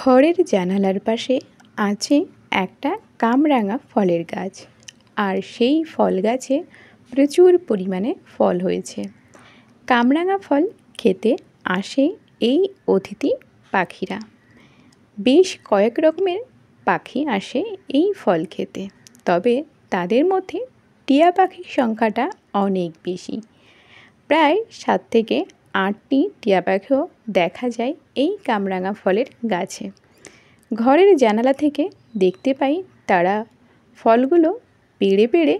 ঘরের জানালার পাশে আছে একটা কামরাঙা ফলের গাছ আর সেই ফল গাছে প্রচুর পরিমাণে ফল হয়েছে কামরাঙা ফল খেতে আসে এই অতিথি পাখিরা বেশ কয়েক রকমের পাখি আসে এই ফল খেতে তবে তাদের মধ্যে টিয়া পাখির সংখ্যাটা অনেক বেশি প্রায় সাত থেকে আটটি টিয়া পাখিও দেখা যায় এই কামরাঙা ফলের গাছে ঘরের জানালা থেকে দেখতে পাই তারা ফলগুলো পেড়ে পেড়ে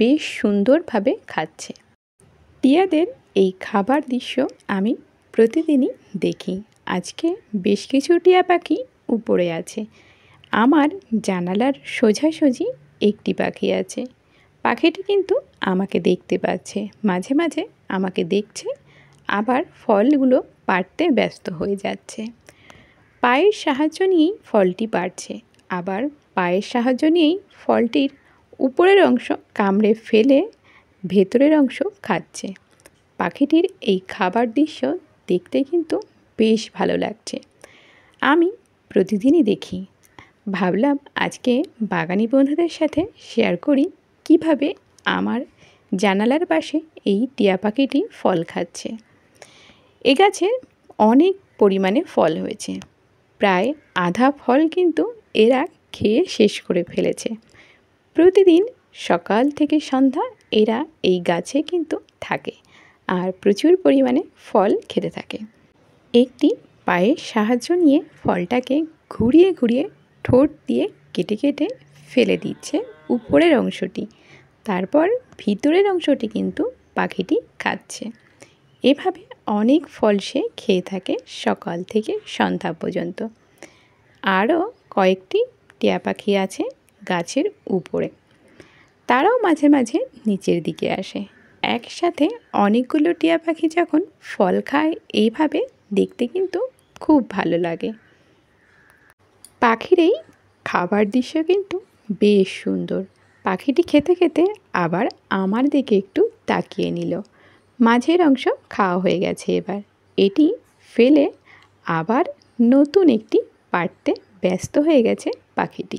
বেশ সুন্দরভাবে খাচ্ছে টিয়াদের এই খাবার দৃশ্য আমি প্রতিদিনই দেখি আজকে বেশ কিছু টিয়া পাখি উপরে আছে আমার জানালার সোজাসুজি একটি পাখি আছে পাখিটি কিন্তু আমাকে দেখতে পাচ্ছে মাঝে মাঝে আমাকে দেখছে আবার ফলগুলো পাড়তে ব্যস্ত হয়ে যাচ্ছে পায়ের সাহায্য নিয়েই ফলটি পাড়ছে আবার পায়ের সাহায্য নিয়েই ফলটির উপরের অংশ কামড়ে ফেলে ভেতরের অংশ খাচ্ছে পাখিটির এই খাবার দৃশ্য দেখতে কিন্তু বেশ ভালো লাগছে আমি প্রতিদিনই দেখি ভাবলাম আজকে বাগানি বন্ধুদের সাথে শেয়ার করি কিভাবে আমার জানালার পাশে এই টিয়া পাখিটি ফল খাচ্ছে এ গাছের অনেক পরিমাণে ফল হয়েছে প্রায় আধা ফল কিন্তু এরা খেয়ে শেষ করে ফেলেছে প্রতিদিন সকাল থেকে সন্ধ্যা এরা এই গাছে কিন্তু থাকে আর প্রচুর পরিমাণে ফল খেতে থাকে একটি পায়ের সাহায্য নিয়ে ফলটাকে ঘুরিয়ে ঘুরিয়ে ঠোঁট দিয়ে কেটে কেটে ফেলে দিচ্ছে উপরের অংশটি তারপর ভিতরের অংশটি কিন্তু পাখিটি খাচ্ছে এভাবে অনেক ফল সে খেয়ে থাকে সকাল থেকে সন্ধ্যা পর্যন্ত আরও কয়েকটি টিয়া পাখি আছে গাছের উপরে তারাও মাঝে মাঝে নিচের দিকে আসে একসাথে অনেকগুলো টিয়া পাখি যখন ফল খায় এইভাবে দেখতে কিন্তু খুব ভালো লাগে পাখির এই খাবার দৃশ্য কিন্তু বেশ সুন্দর পাখিটি খেতে খেতে আবার আমার দিকে একটু তাকিয়ে নিল মাঝের অংশ খাওয়া হয়ে গেছে এবার এটি ফেলে আবার নতুন একটি পারতে ব্যস্ত হয়ে গেছে পাখিটি